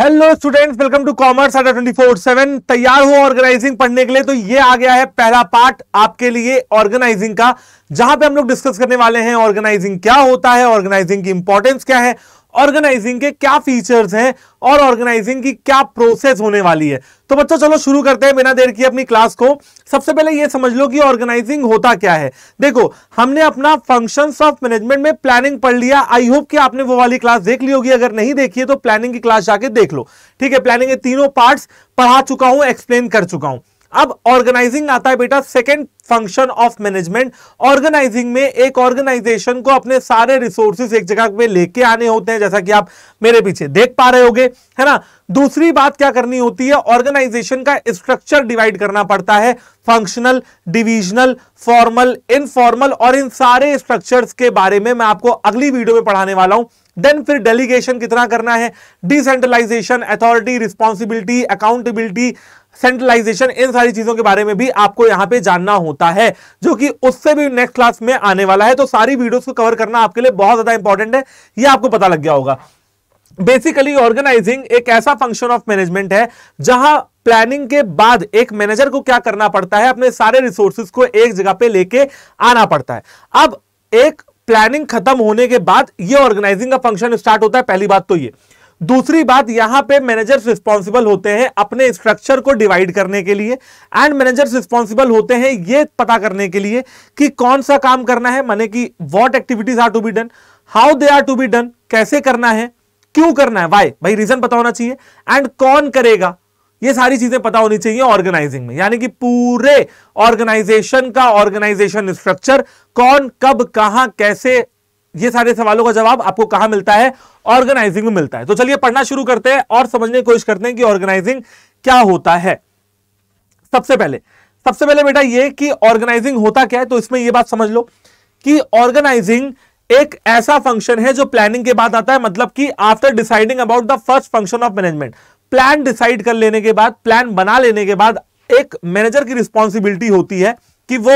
Hello students welcome to Commerce Adda twenty four seven तैयार हो organising पढ़ने के लिए तो ये आ गया है पहला पार्ट आपके लिए ऑर्गेनाइजिंग का जहां पे हम लोग डिस्कस करने वाले हैं ऑर्गेनाइजिंग क्या होता है ऑर्गेनाइजिंग की इंपॉर्टेंस क्या है ऑर्गेनाइजिंग के क्या फीचर्स हैं और ऑर्गेनाइजिंग की क्या प्रोसेस होने वाली है तो बच्चों चलो शुरू करते हैं बिना देर की अपनी क्लास को सबसे पहले ये समझ लो कि ऑर्गेनाइजिंग होता क्या है देखो हमने अपना फंक्शंस ऑफ मैनेजमेंट में प्लानिंग पढ़ लिया आई होप कि आपने वो वाली क्लास देख ली होगी अगर नहीं देखी है तो प्लानिंग की क्लास जाके देख लो ठीक है प्लानिंग के तीनों पार्ट पढ़ा चुका हूं एक्सप्लेन कर चुका हूं अब ऑर्गेनाइजिंग आता है बेटा second function of management organising में एक ऑर्गेनाइजेशन को अपने सारे रिसोर्सेज एक जगह पे लेके आने होते हैं जैसा कि आप मेरे पीछे देख पा रहे होगे है ना दूसरी बात क्या करनी होती है ऑर्गेनाइजेशन का स्ट्रक्चर डिवाइड करना पड़ता है फंक्शनल डिविजनल फॉर्मल इनफॉर्मल और इन सारे स्ट्रक्चर के बारे में मैं आपको अगली वीडियो में पढ़ाने वाला हूं देन फिर डेलीगेशन कितना करना है decentralisation authority responsibility accountability centralisation इन सारी चीजों के बारे में भी आपको यहाँ पे जानना होता है जो कि उससे भी नेक्स्ट क्लास में आने वाला है तो सारी वीडियोस को कवर करना आपके लिए बहुत ज्यादा इंपॉर्टेंट है ये आपको पता लग गया होगा बेसिकली ऑर्गेनाइजिंग एक ऐसा फंक्शन ऑफ मैनेजमेंट है जहां प्लानिंग के बाद एक मैनेजर को क्या करना पड़ता है अपने सारे रिसोर्सेस को एक जगह पे लेके आना पड़ता है अब एक प्लानिंग खत्म होने के बाद ये ऑर्गेनाइजिंग का फंक्शन स्टार्ट होता है पहली बात तो ये दूसरी बात यहां पे मैनेजर्स रिस्पॉन्सिबल होते हैं अपने स्ट्रक्चर को डिवाइड करने के लिए एंड मैनेजर्स रिस्पॉन्सिबल होते हैं ये पता करने के लिए कि कौन सा काम करना है माने कि what activities are to be done how they are to be done कैसे करना है क्यों करना है वाई भाई रीजन पता होना चाहिए एंड कौन करेगा ये सारी चीजें पता होनी चाहिए ऑर्गेनाइजिंग में यानी कि पूरे ऑर्गेनाइजेशन का ऑर्गेनाइजेशन स्ट्रक्चर कौन कब कहां कैसे ये सारे सवालों का जवाब आपको कहा मिलता है ऑर्गेनाइजिंग में मिलता है तो चलिए पढ़ना शुरू करते हैं और समझने की कोशिश करते हैं कि ऑर्गेनाइजिंग क्या होता है सबसे पहले सबसे पहले बेटा ये कि ऑर्गेनाइजिंग होता क्या है तो इसमें यह बात समझ लो कि ऑर्गेनाइजिंग एक ऐसा फंक्शन है जो प्लानिंग के बाद आता है मतलब कि after deciding about the first function of management plan decide कर लेने के बाद प्लान बना लेने के बाद एक मैनेजर की रिस्पॉन्सिबिलिटी होती है कि वो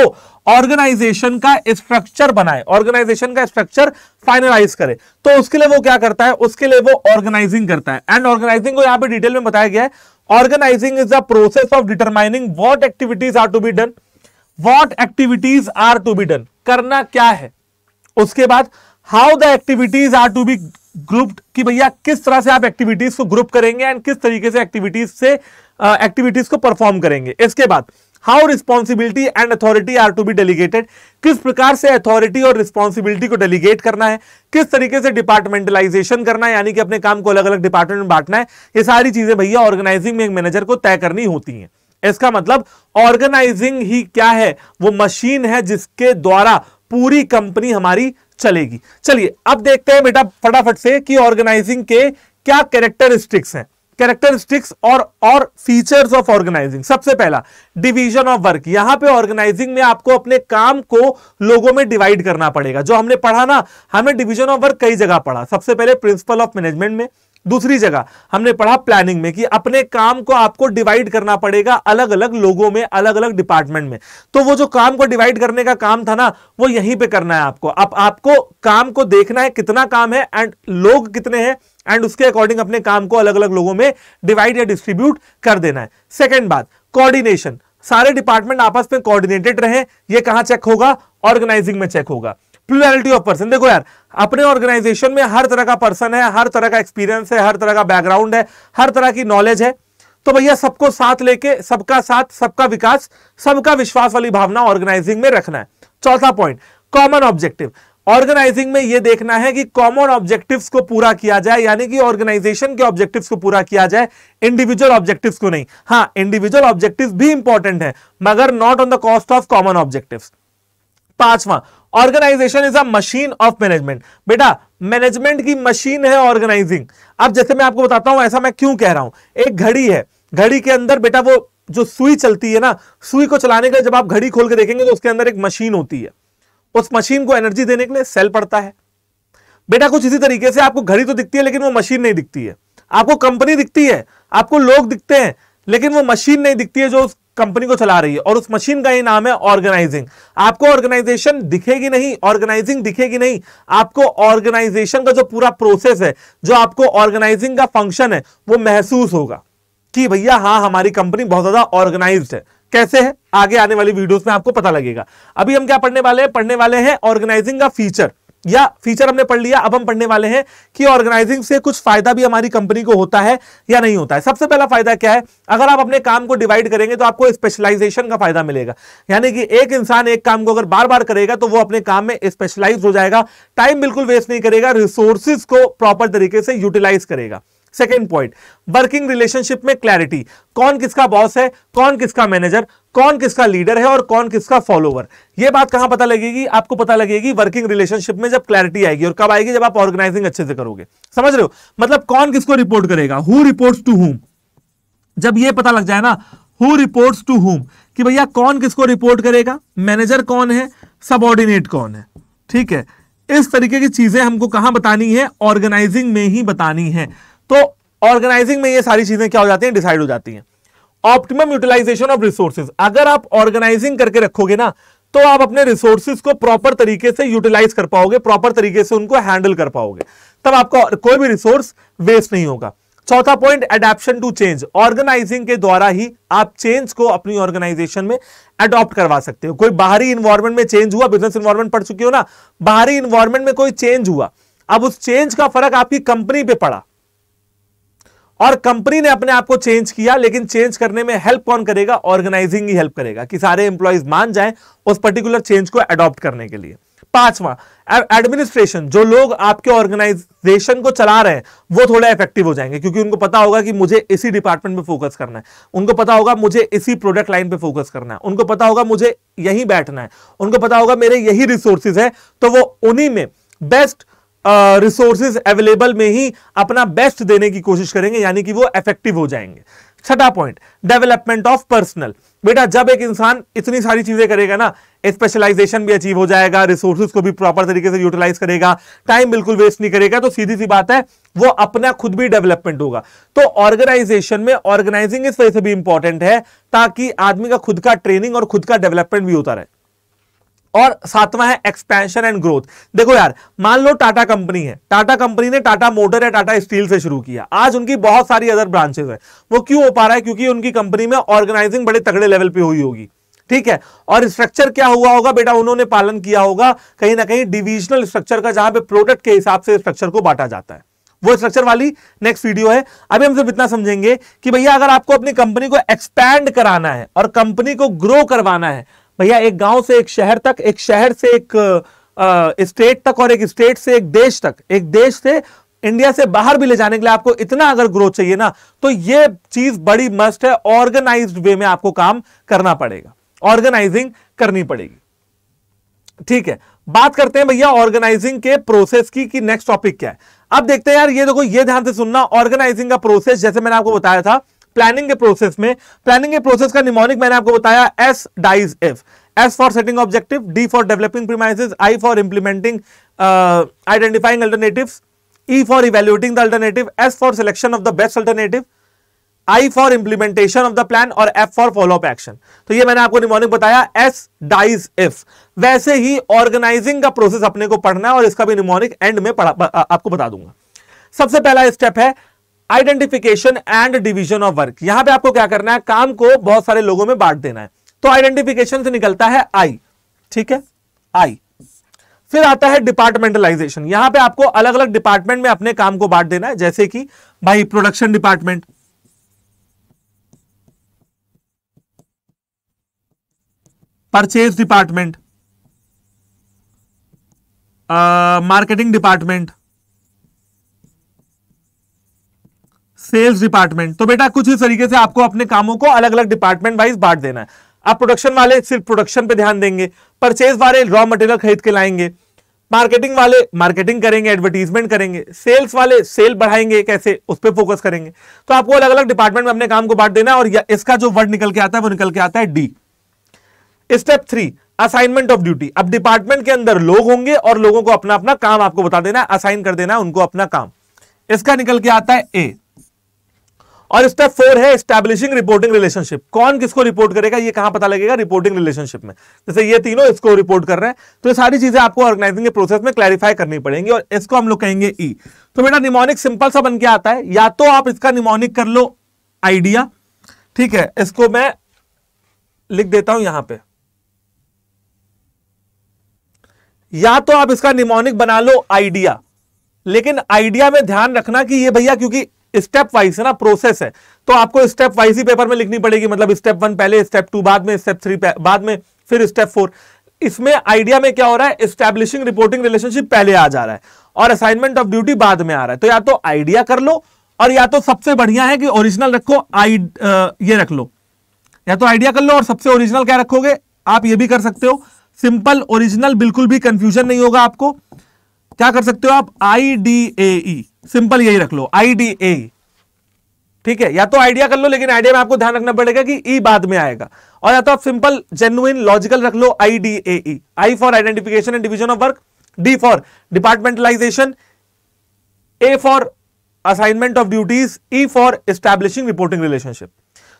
ऑर्गेनाइजेशन का स्ट्रक्चर बनाए ऑर्गेनाइजेशन का स्ट्रक्चर फाइनलाइज करे तो उसके लिए वो क्या करता है उसके लिए वो ऑर्गेनाइजिंग करता है एंड ऑर्गेनाइजिंग को यहां पे डिटेल में बताया गया है organising is the process of determining what activities are to be done what activities are to be done करना क्या है उसके बाद how the activities are to be group कि भैया किस तरह से आप एक्टिविटीज को ग्रुप करेंगे एंड किस तरीके से एक्टिविटीज से एक्टिविटीज uh, को परफॉर्म करेंगे इसके बाद how responsibility and authority are to be delegated किस प्रकार से अथॉरिटी और रिस्पॉन्सिबिलिटी को डेलीगेट करना है किस तरीके से डिपार्टमेंटलाइजेशन करना है यानी कि अपने काम को अलग अलग डिपार्टमेंट में बांटना है ये सारी चीजें भैया ऑर्गेनाइजिंग में एक मैनेजर को तय करनी होती हैं इसका मतलब ऑर्गेनाइजिंग ही क्या है वो मशीन है जिसके द्वारा पूरी कंपनी हमारी चलेगी चलिए अब देखते हैं बेटा फटाफट से कि ऑर्गेनाइजिंग के क्या कैरेक्टरिस्टिक्स हैं कैरेक्टरिस्टिक्स और और फीचर्स ऑफ ऑर्गेनाइजिंग सबसे पहला डिवीजन ऑफ वर्क यहां पे ऑर्गेनाइजिंग में आपको अपने काम को लोगों में डिवाइड करना पड़ेगा जो हमने पढ़ा ना हमने डिवीजन ऑफ वर्क कई जगह पढ़ा सबसे पहले प्रिंसिपल ऑफ मैनेजमेंट में दूसरी जगह हमने पढ़ा प्लानिंग में कि अपने काम को आपको डिवाइड करना पड़ेगा अलग अलग लोगों में अलग अलग डिपार्टमेंट में तो वो जो काम को डिवाइड करने का काम था ना वो यहीं पे करना है आपको अब आप, आपको काम को देखना है कितना काम है एंड लोग कितने हैं एंड उसके अकॉर्डिंग अपने काम को अलग अलग लोगों में डिवाइड या डिस्ट्रीब्यूट कर देना है सेकेंड बात कोऑर्डिनेशन सारे डिपार्टमेंट आपस में कोऑर्डिनेटेड रहे ये कहां चेक होगा ऑर्गेनाइजिंग में चेक होगा प्लुअरिटी ऑफ पर्सन देखो यार अपने ऑर्गेनाइजेशन में हर तरह का पर्सन है हर तरह का एक्सपीरियंस है हर तरह का बैकग्राउंड है हर तरह की नॉलेज है तो भैया सबको साथ लेके सबका साथ सबका विकास सबका विश्वास वाली भावना ऑर्गेनाइजिंग में रखना है चौथा पॉइंट कॉमन ऑब्जेक्टिव ऑर्गेनाइजिंग में यह देखना है कि कॉमन ऑब्जेक्टिव्स को पूरा किया जाए यानी कि ऑर्गेनाइजेशन के ऑब्जेक्टिव्स को पूरा किया जाए इंडिविजुअल ऑब्जेक्टिव्स को नहीं हाँ इंडिविजुअल ऑब्जेक्टिव्स भी इंपॉर्टेंट है मगर not on the cost of common objectives पांचवा organisation is a machine of management बेटा मैनेजमेंट की मशीन है ऑर्गेनाइजिंग अब जैसे मैं आपको बताता हूं ऐसा मैं क्यों कह रहा हूं एक घड़ी है घड़ी के अंदर बेटा वो जो सुई चलती है ना सुई को चलाने के लिए जब आप घड़ी खोल के देखेंगे तो उसके अंदर एक मशीन होती है उस मशीन को एनर्जी देने के लिए सेल पड़ता है बेटा कुछ इसी तरीके से आपको घड़ी तो दिखती है लेकिन वो मशीन नहीं दिखती है आपको कंपनी दिखती है आपको लोग दिखते हैं लेकिन वो मशीन नहीं दिखती है जो उस कंपनी को चला रही है और उस मशीन का ही नाम है ऑर्गेनाइजिंग आपको ऑर्गेनाइजेशन दिखेगी नहीं ऑर्गेनाइजिंग दिखेगी नहीं आपको ऑर्गेनाइजेशन का जो पूरा प्रोसेस है जो आपको ऑर्गेनाइजिंग का फंक्शन है वो महसूस होगा कि भैया हाँ हमारी कंपनी बहुत ज्यादा ऑर्गेनाइज है कैसे है आगे आने वाली वीडियोस में आपको पता लगेगा अभी हम क्या पढ़ने वाले हैं पढ़ने वाले हैं ऑर्गेनाइजिंग का फीचर या फीचर हमने पढ़ लिया अब हम पढ़ने वाले हैं कि ऑर्गेनाइजिंग से कुछ फायदा भी हमारी कंपनी को होता है या नहीं होता है सबसे पहला फायदा क्या है अगर आप अपने काम को डिवाइड करेंगे तो आपको स्पेशलाइजेशन का फायदा मिलेगा यानी कि एक इंसान एक काम को अगर बार बार करेगा तो वो अपने काम में स्पेशलाइज हो जाएगा टाइम बिल्कुल वेस्ट नहीं करेगा रिसोर्सिस को प्रॉपर तरीके से यूटिलाइज करेगा सेकेंड पॉइंट वर्किंग रिलेशनशिप में क्लैरिटी कौन किसका बॉस है कौन किसका मैनेजर कौन किसका लीडर है और कौन किसका फॉलोवर यह बात कहां पता लगेगी आपको पता लगेगी वर्किंग रिलेशनशिप में जब क्लैरिटी आएगी और कब आएगी जब आप ऑर्गेनाइजिंग अच्छे से करोगे समझ रहे हो मतलब कौन किसको रिपोर्ट करेगा हु रिपोर्ट टू हूम जब यह पता लग जाए ना हु रिपोर्ट टू हूम कि भैया कौन किसको रिपोर्ट करेगा मैनेजर कौन है सबॉर्डिनेट कौन है ठीक है इस तरीके की चीजें हमको कहां बतानी है ऑर्गेनाइजिंग में ही बतानी है तो ऑर्गेनाइजिंग में ये सारी चीजें क्या हो जाती हैं डिसाइड हो जाती हैं ऑप्टिमम यूटिलाइजेशन ऑफ रिसोर्सेज अगर आप ऑर्गेनाइजिंग करके रखोगे ना तो आप अपने रिसोर्सेज को प्रॉपर तरीके से यूटिलाइज कर पाओगे प्रॉपर तरीके से उनको हैंडल कर पाओगे तब आपका कोई भी रिसोर्स वेस्ट नहीं होगा चौथा point adaption to change organising के द्वारा ही आप चेंज को अपनी ऑर्गेनाइजेशन में अडॉप्ट करवा सकते हो कोई बाहरी इन्वायरमेंट में चेंज हुआ बिजनेस इन्वायरमेंट पढ़ चुकी हो ना बाहरी इन्वायरमेंट में कोई चेंज हुआ अब उस चेंज का फर्क आपकी कंपनी पे पड़ा और कंपनी ने अपने आप को चेंज किया लेकिन चेंज करने में हेल्प कौन करेगा ऑर्गेनाइजिंग ही हेल्प करेगा कि सारे एम्प्लॉयज मान जाएं उस पर्टिकुलर चेंज को अडॉप्ट करने के लिए पांचवा एडमिनिस्ट्रेशन जो लोग आपके ऑर्गेनाइजेशन को चला रहे हैं वो थोड़ा इफेक्टिव हो जाएंगे क्योंकि उनको पता होगा कि मुझे इसी डिपार्टमेंट पे फोकस करना है उनको पता होगा मुझे इसी प्रोडक्ट लाइन पे फोकस करना है उनको पता होगा मुझे यही बैठना है उनको पता होगा मेरे यही रिसोर्सेज है तो वो उन्हीं में बेस्ट रिसोर्सेज अवेलेबल में ही अपना बेस्ट देने की कोशिश करेंगे यानी कि वो इफेक्टिव हो जाएंगे छठा पॉइंट डेवलपमेंट ऑफ पर्सनल बेटा जब एक इंसान इतनी सारी चीजें करेगा ना स्पेशलाइजेशन भी अचीव हो जाएगा रिसोर्सेज को भी प्रॉपर तरीके से यूटिलाइज करेगा टाइम बिल्कुल वेस्ट नहीं करेगा तो सीधी सी बात है वो अपना खुद भी डेवलपमेंट होगा तो ऑर्गेनाइजेशन में ऑर्गेनाइजिंग इस वजह से भी इंपॉर्टेंट है ताकि आदमी का खुद का ट्रेनिंग और खुद का डेवलपमेंट भी होता रहे और सातवां है एक्सपेंशन एंड ग्रोथ देखो यार मान लो टाटा कंपनी है टाटा कंपनी ने टाटा मोटर या टाटा स्टील से शुरू किया आज उनकी बहुत सारी अदर ब्रांचेस है वो क्यों हो पा रहा है क्योंकि उनकी कंपनी में ऑर्गेनाइजिंग बड़े तगड़े लेवल पे हुई होगी ठीक है और स्ट्रक्चर क्या हुआ होगा बेटा उन्होंने पालन किया होगा कहीं ना कहीं डिविजनल स्ट्रक्चर का जहां पे प्रोडक्ट के हिसाब से स्ट्रक्चर को बांटा जाता है वो स्ट्रक्चर वाली नेक्स्ट वीडियो है अभी हम सिर्फ इतना समझेंगे कि भैया अगर आपको अपनी कंपनी को एक्सपैंड कराना है और कंपनी को ग्रो करवाना है भैया एक गांव से एक शहर तक एक शहर से एक स्टेट तक और एक स्टेट से एक देश तक एक देश से इंडिया से बाहर भी ले जाने के लिए आपको इतना अगर ग्रोथ चाहिए ना तो ये चीज बड़ी मस्ट है ऑर्गेनाइज्ड वे में आपको काम करना पड़ेगा ऑर्गेनाइजिंग करनी पड़ेगी ठीक है बात करते हैं भैया ऑर्गेनाइजिंग के प्रोसेस की कि नेक्स्ट टॉपिक क्या है अब देखते हैं यार ये देखो ये ध्यान से सुनना ऑर्गेनाइजिंग का प्रोसेस जैसे मैंने आपको बताया था प्लानिंग के प्रोसेस में प्लानिंग के प्रोसेस का निमोनिक मैंने आपको बताया S dies F S for setting objective D for developing premises I for implementing identifying alternative E for evaluating the alternative S for selection of the best alternative I for implementation of the plan और F for follow up action. तो ये मैंने आपको mnemonic बताया S dies if. वैसे ही organising का process अपने को पढ़ना है और इसका भी निमोनिक एंड में पढ़ा, आपको बता दूंगा सबसे पहला स्टेप है identification and division of work यहां पे आपको क्या करना है काम को बहुत सारे लोगों में बांट देना है तो आइडेंटिफिकेशन से निकलता है आई ठीक है आई फिर आता है डिपार्टमेंटलाइजेशन यहां पे आपको अलग अलग डिपार्टमेंट में अपने काम को बांट देना है जैसे कि भाई production department purchase department marketing department sales department तो बेटा कुछ इस तरीके से आपको अपने कामों को अलग अलग डिपार्टमेंट वाइज बांट देना है आप प्रोडक्शन वाले सिर्फ प्रोडक्शन पे ध्यान देंगे परचेज वाले रॉ मटेरियल खरीद के लाएंगे मार्केटिंग वाले मार्केटिंग करेंगे एडवर्टीजमेंट करेंगे सेल्स वाले सेल बढ़ाएंगे कैसे उस पर फोकस करेंगे तो आपको अलग अलग डिपार्टमेंट में अपने काम को बांट देना है और इसका जो वर्ड निकल के आता है वो निकल के आता है D step three assignment of duty अब डिपार्टमेंट के अंदर लोग होंगे और लोगों को अपना अपना काम आपको बता देना है असाइन कर देना है उनको अपना काम इसका निकल के आता है ए और स्टेप फोर है स्टैब्लिशिंग रिपोर्टिंग रिलेशनशिप कौन किसको रिपोर्ट करेगा ये कहां पता लगेगा रिपोर्टिंग रिलेशनशिप में जैसे ये तीनों इसको रिपोर्ट कर रहे हैं तो ये सारी चीजें आपको ऑर्गेनाइजिंग के प्रोसेस में क्लैरिफाई करनी पड़ेंगी और इसको हम लोग कहेंगे ई e. तो बेटा निमोनिक सिंपल सा बन के आता है या तो आप इसका निमोनिक कर लो आइडिया ठीक है इसको मैं लिख देता हूं यहां पर या तो आप इसका निमोनिक बना लो आइडिया लेकिन आइडिया में ध्यान रखना कि ये भैया क्योंकि स्टेप वाइज है ना प्रोसेस है तो आपको स्टेप वाइज ही पेपर में लिखनी पड़ेगी मतलब स्टेप वन पहले स्टेप टू बाद में स्टेप थ्री बाद में फिर स्टेप फोर इसमें आइडिया में क्या हो रहा है स्टैब्लिशिंग रिपोर्टिंग रिलेशनशिप पहले आ जा रहा है और असाइनमेंट ऑफ ड्यूटी बाद में आ रहा है तो या तो आइडिया कर लो और या तो सबसे बढ़िया है कि ओरिजिनल रखो आई ये रख लो या तो आइडिया कर लो और सबसे ओरिजिनल क्या रखोगे आप ये भी कर सकते हो सिंपल ओरिजिनल बिल्कुल भी कंफ्यूजन नहीं होगा आपको क्या कर सकते हो आप आई डी ए ई सिंपल यही रख लो आईडीए ठीक है या तो आइडिया कर लो लेकिन आइडिया में आपको ध्यान रखना पड़ेगा कि ई e बाद में आएगा और या तो आप सिंपल जेन्युन लॉजिकल रख लो I D A I for identification and division of work D for departmentalisation A for assignment of duties E for establishing reporting relationship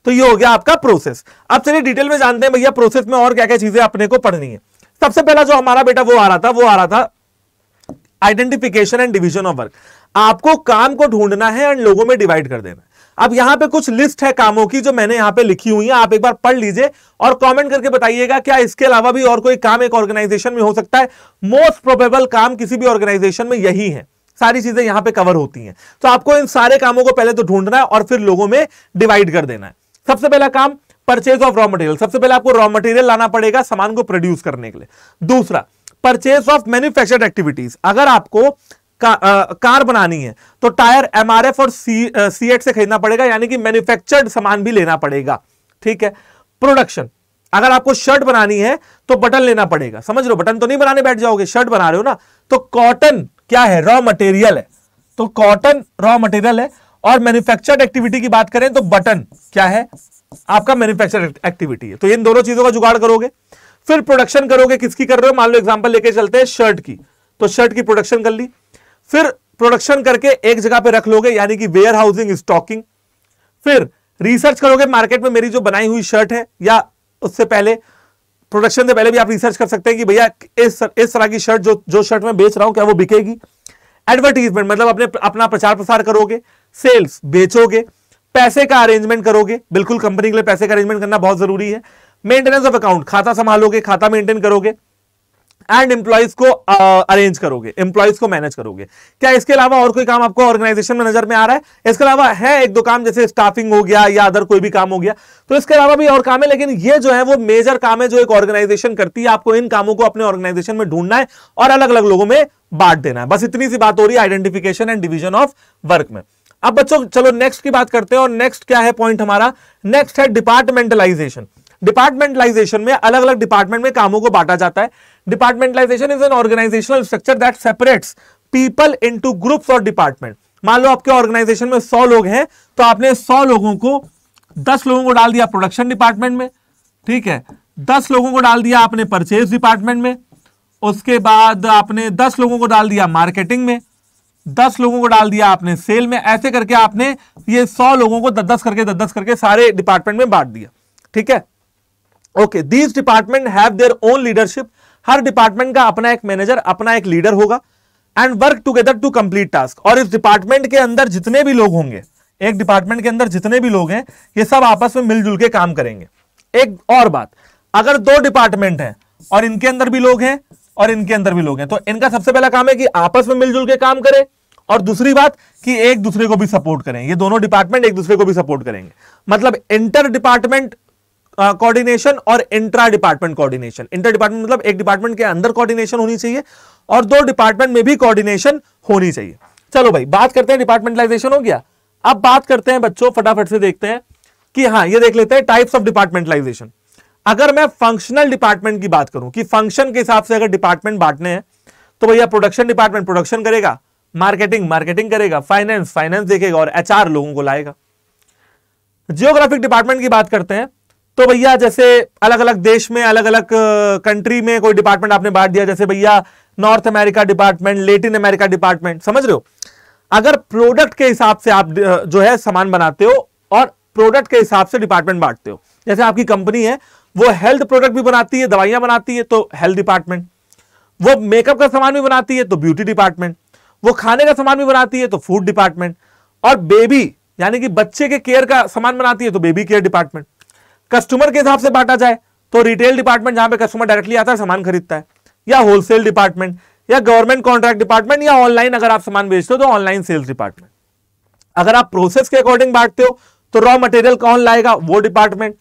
तो ये हो गया आपका प्रोसेस अब चलिए डिटेल में जानते हैं भैया प्रोसेस में और क्या क्या चीजें अपने को पढ़नी है सबसे पहला जो हमारा बेटा वो आ रहा था वो आ रहा था identification and division of work आपको काम को ढूंढना है एंड लोगों में डिवाइड कर देना अब यहां पे कुछ लिस्ट है कामों की जो मैंने यहां पे लिखी हुई है आप एक बार पढ़ लीजिए और कमेंट करके बताइएगा क्या इसके अलावा भी और कोई काम एक ऑर्गेनाइजेशन में हो सकता है मोस्ट प्रोबेबल काम किसी भी ऑर्गेनाइजेशन में यही है सारी चीजें यहां पे कवर होती हैं तो आपको इन सारे कामों को पहले तो ढूंढना है और फिर लोगों में डिवाइड कर देना है सबसे पहला काम परचेज ऑफ रॉ मटेरियल सबसे पहले आपको रॉ मटेरियल लाना पड़ेगा सामान को प्रोड्यूस करने के लिए दूसरा परचेज ऑफ मैन्युफैक्चर्ड एक्टिविटीज अगर आपको का, कार बनानी है तो टायर एम आर एफ और सी सी एट से खरीदना पड़ेगा यानी कि मैन्युफैक्चर्ड सामान भी लेना पड़ेगा ठीक है प्रोडक्शन अगर आपको शर्ट बनानी है तो बटन लेना पड़ेगा समझ लो बटन तो नहीं बनाने बैठ जाओगे शर्ट बना रहे हो ना तो कॉटन क्या है रॉ मटेरियल है तो कॉटन रॉ मटेरियल है और मैन्युफैक्चर्ड एक्टिविटी की बात करें तो बटन क्या है आपका मैन्युफैक्चर एक्टिविटी है तो इन दोनों चीजों का जुगाड़ करोगे फिर प्रोडक्शन करोगे किसकी कर रहे हो मान लो एग्जाम्पल लेके चलते हैं शर्ट की तो शर्ट की प्रोडक्शन कर ली फिर प्रोडक्शन करके एक जगह पे रख लोगे यानी कि वेयर हाउसिंग स्टॉकिंग फिर रिसर्च करोगे मार्केट में मेरी जो बनाई हुई शर्ट है या उससे पहले प्रोडक्शन से पहले भी आप रिसर्च कर सकते हैं कि भैया इस इस तरह की शर्ट जो जो शर्ट मैं बेच रहा हूं क्या वो बिकेगी एडवर्टीजमेंट मतलब अपने अपना प्रचार प्रसार करोगे सेल्स बेचोगे पैसे का अरेंजमेंट करोगे बिल्कुल कंपनी के लिए पैसे का अरेंजमेंट करना बहुत जरूरी है मेंटेनेंस ऑफ अकाउंट खाता संभालोगे खाता मेंटेन करोगे एंड एम्प्लॉयज को अरेंज uh, करोगे एम्प्लॉइज को मैनेज करोगे क्या इसके अलावा और कोई काम आपको ऑर्गेनाइजेशन में नजर में आ रहा है इसके अलावा है एक दो काम जैसे स्टाफिंग हो गया या अदर कोई भी काम हो गया तो इसके अलावा भी और काम है लेकिन ये जो है वो मेजर काम है जो एक ऑर्गेनाइजेशन करती है आपको इन कामों को अपने ऑर्गेनाइजेशन में ढूंढना है और अलग अलग लोगों में बांट देना है बस इतनी सी बात हो रही है identification and division of work में अब बच्चों चलो नेक्स्ट की बात करते हैं और नेक्स्ट क्या है पॉइंट हमारा नेक्स्ट है डिपार्टमेंटलाइजेशन डिपार्टमेंटलाइजेशन में अलग अलग डिपार्टमेंट में कामों को बांटा जाता है departmentalisation is an organisational structure that separates people into groups और डिपार्टमेंट मान लो आपके ऑर्गेनाइजेशन में सौ लोग हैं तो आपने सौ लोगों को दस लोगों को डाल दिया प्रोडक्शन डिपार्टमेंट में ठीक है दस लोगों को डाल दिया आपने परचेज डिपार्टमेंट में उसके बाद आपने दस लोगों को डाल दिया मार्केटिंग में दस लोगों को डाल दिया आपने सेल में ऐसे करके आपने ये सौ लोगों को दस दस करके दस दस करके सारे डिपार्टमेंट में बांट दिया ठीक है okay these department have their own leadership हर डिपार्टमेंट का अपना एक मैनेजर अपना एक लीडर होगा and work together to complete task और इस डिपार्टमेंट के अंदर जितने भी लोग होंगे एक डिपार्टमेंट के अंदर जितने भी लोग हैं ये सब आपस में मिलजुल के काम करेंगे एक और बात अगर दो डिपार्टमेंट हैं और इनके अंदर भी लोग हैं और इनके अंदर भी लोग हैं तो इनका सबसे पहला काम है कि आपस में मिलजुल के काम करें और दूसरी बात कि एक दूसरे को भी सपोर्ट करें ये दोनों डिपार्टमेंट एक दूसरे को भी सपोर्ट करेंगे मतलब इंटर डिपार्टमेंट कोऑर्डिनेशन और intra department coordination inter department मतलब एक डिपार्टमेंट के अंदर कोऑर्डिनेशन होनी चाहिए और दो डिपार्टमेंट में भी कोऑर्डिनेशन होनी चाहिए चलो भाई बात करते हैं डिपार्टमेंटलाइजेशन हो गया अब बात करते हैं बच्चों फटाफट से देखते हैं कि हाँ ये देख लेते हैं टाइप्स ऑफ डिपार्टमेंटलाइजेशन अगर मैं फंक्शनल डिपार्टमेंट की बात करूं कि फंक्शन के हिसाब से अगर डिपार्टमेंट बांटने हैं तो भैया प्रोडक्शन डिपार्टमेंट प्रोडक्शन करेगा मार्केटिंग मार्केटिंग करेगा फाइनेंस फाइनेंस देखेगा और एचआर लोगों को लाएगा जियोग्राफिक डिपार्टमेंट की बात करते हैं तो भैया जैसे अलग अलग देश में अलग अलग कंट्री में कोई डिपार्टमेंट आपने बांट दिया जैसे भैया North America department Latin America department समझ रहे हो अगर प्रोडक्ट के हिसाब से आप जो है सामान बनाते हो और प्रोडक्ट के हिसाब से डिपार्टमेंट बांटते हो जैसे आपकी कंपनी है वो हेल्थ प्रोडक्ट भी बनाती है दवाइयां बनाती है तो हेल्थ डिपार्टमेंट वो मेकअप का सामान भी बनाती है तो ब्यूटी डिपार्टमेंट वो खाने का सामान भी बनाती है तो फूड डिपार्टमेंट और बेबी यानी कि बच्चे के केयर का सामान बनाती है तो बेबी केयर डिपार्टमेंट कस्टमर के हिसाब से बांटा जाए तो रिटेल डिपार्टमेंट जहां पे कस्टमर डायरेक्टली आता है सामान खरीदता है या होलसेल डिपार्टमेंट या गवर्नमेंट कॉन्ट्रैक्ट डिपार्टमेंट या ऑनलाइन अगर आप सामान बेचते हो तो ऑनलाइन सेल्स डिपार्टमेंट अगर आप प्रोसेस के अकॉर्डिंग बांटते हो तो रॉ मटेरियल कौन लाएगा वो डिपार्टमेंट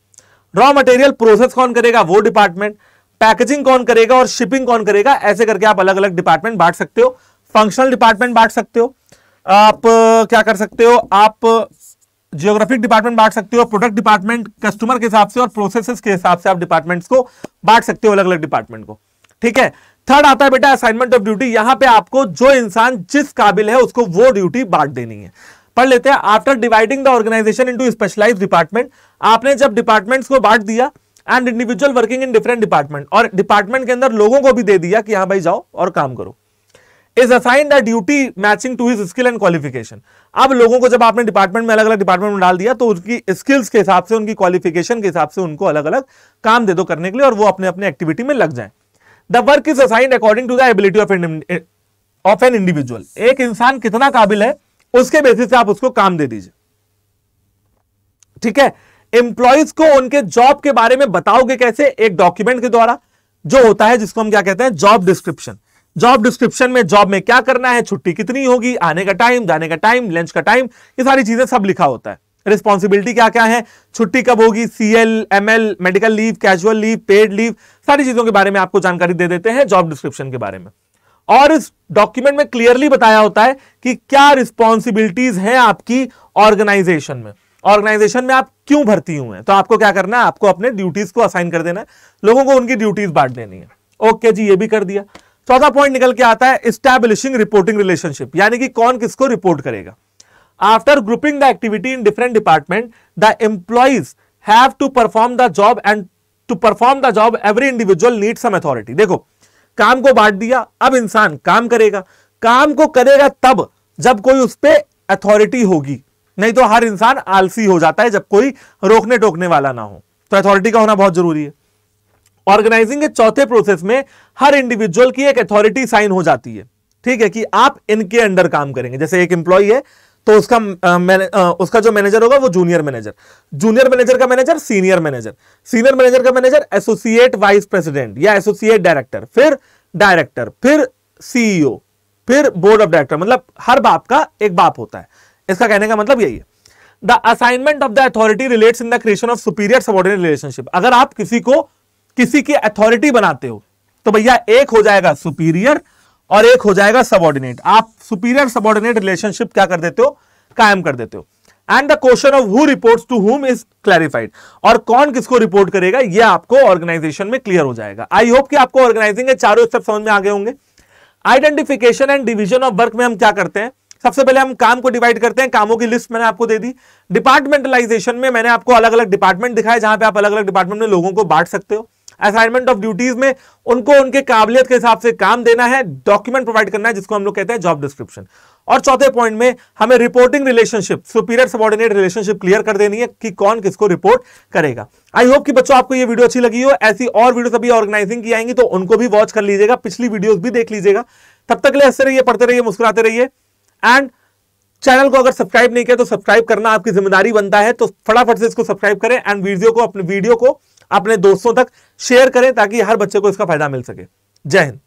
रॉ मटेरियल प्रोसेस कौन करेगा वो डिपार्टमेंट पैकेजिंग कौन करेगा और शिपिंग कौन करेगा ऐसे करके आप अलग अलग डिपार्टमेंट बांट सकते हो फंक्शनल डिपार्टमेंट बांट सकते हो आप क्या कर सकते हो आप जियोग्राफिक डिपार्टमेंट बांट सकते हो प्रोडक्ट डिपार्टमेंट कस्टमर के हिसाब से और प्रोसेसेस के हिसाब से आप डिपार्टमेंट्स को बांट सकते हो अलग अलग डिपार्टमेंट को ठीक है थर्ड आता है बेटा असाइनमेंट ऑफ ड्यूटी यहां पे आपको जो इंसान जिस काबिल है उसको वो ड्यूटी बांट देनी है पढ़ लेते हैं after dividing the organisation into specialise department आपने जब डिपार्टमेंट्स को बांट दिया and individual working in different department और डिपार्टमेंट के अंदर लोगों को भी दे दिया कि हाँ भाई जाओ और काम करो is assign the duty matching to his skill and qualification अब लोगों को जब आपने डिपार्टमेंट में अलग अलग डिपार्टमेंट में डाल दिया तो उनकी स्किल्स के हिसाब से उनकी क्वालिफिकेशन के हिसाब से उनको अलग अलग काम दे दो करने के लिए और वो अपने अपने एक्टिविटी में लग जाए the work is assigned according to the ability of of an individual एक इंसान कितना काबिल है उसके बेसिस से आप उसको काम दे दीजिए ठीक है एम्प्लॉयज को उनके जॉब के बारे में बताओगे कैसे एक डॉक्यूमेंट के द्वारा जो होता है जिसको हम क्या कहते हैं जॉब डिस्क्रिप्शन जॉब डिस्क्रिप्शन में जॉब में क्या करना है छुट्टी कितनी होगी आने का टाइम जाने का टाइम लंच का टाइम ये सारी चीजें सब लिखा होता है रिस्पॉन्सिबिलिटी क्या क्या है छुट्टी कब होगी C L M L medical leave casual leave paid leave सारी चीजों के बारे में आपको जानकारी दे देते हैं जॉब डिस्क्रिप्शन के बारे में और इस डॉक्यूमेंट में क्लियरली बताया होता है कि क्या रिस्पॉन्सिबिलिटीज हैं आपकी ऑर्गेनाइजेशन में ऑर्गेनाइजेशन में आप क्यों भर्ती हुए हैं तो आपको क्या करना है आपको अपने ड्यूटीज को असाइन कर देना है लोगों को उनकी ड्यूटीज बांट देनी है ओके जी ये भी कर दिया चौथा पॉइंट निकल के आता है स्टैब्लिशिंग रिपोर्टिंग रिलेशनशिप यानी कि कौन किसको रिपोर्ट करेगा after grouping the activity in different department the employees have to perform the job and to perform the job every individual need some authority देखो काम को बांट दिया अब इंसान काम करेगा काम को करेगा तब जब कोई उस पर अथॉरिटी होगी नहीं तो हर इंसान आलसी हो जाता है जब कोई रोकने टोकने वाला ना हो तो अथॉरिटी का होना बहुत जरूरी है ऑर्गेनाइजिंग के चौथे प्रोसेस में हर इंडिविजुअल की एक अथॉरिटी साइन हो जाती है ठीक है कि आप इनके अंडर काम करेंगे जैसे एक एम्प्लॉय है तो उसका आ, आ, उसका जो मैनेजर होगा वो जूनियर मैनेजर जूनियर मैनेजर का manager senior manager senior manager का मैनेजर एसोसिएट वाइस प्रेसिडेंट या एसोसिएट डायरेक्टर फिर डायरेक्टर फिर सीईओ e फिर बोर्ड ऑफ डायरेक्टर मतलब हर बाप का एक बाप होता है इसका कहने का मतलब यही है the assignment of the authority relates in the creation of superior subordinate relationship अगर आप किसी को किसी की अथॉरिटी बनाते हो तो भैया एक हो जाएगा सुपीरियर और एक हो जाएगा सबॉर्डिनेट आप सुपीरियर सबॉर्डिनेट रिलेशनशिप क्या कर देते हो कायम कर देते हो and the question of who reports to whom is clarified और कौन किसको रिपोर्ट करेगा ये आपको ऑर्गेनाइजेशन में क्लियर हो जाएगा आई होप कि आपको ऑर्गेनाइजिंग के चारों स्टेप समझ में आ गए होंगे identification and division of work में हम क्या करते हैं सबसे पहले हम काम को डिवाइड करते हैं कामों की लिस्ट मैंने आपको दे दी डिपार्टमेंटलाइजेशन में मैंने आपको अलग अलग डिपार्टमेंट दिखाया जहां पे आप अलग अलग डिपार्टमेंट में लोगों को बांट सकते हो असाइनमेंट ऑफ ड्यूटीज में उनको उनके काबिलियत के हिसाब से काम देना है डॉक्यूमेंट प्रोवाइड करना है जिसको हम लोग कहते हैं जॉब डिस्क्रिप्शन और चौथे पॉइंट में हमें reporting relationship superior subordinate relationship clear कर देनी है कि कौन किसको रिपोर्ट करेगा आई होप कि बच्चों आपको ये वीडियो अच्छी लगी हो ऐसी और वीडियो अभी ऑर्गेनाइजिंग की आएंगी तो उनको भी वॉच कर लीजिएगा पिछली वीडियोस भी देख लीजिएगा तब तक ले हंसते रहिए पढ़ते रहिए मुस्कुराते रहिए एंड चैनल को अगर सब्सक्राइब नहीं किया तो सब्सक्राइब करना आपकी जिम्मेदारी बनता है तो फटाफट से इसको सब्सक्राइब करें एंड वीडियो को अपने वीडियो को अपने दोस्तों तक शेयर करें ताकि हर बच्चे को इसका फायदा मिल सके जय हिंद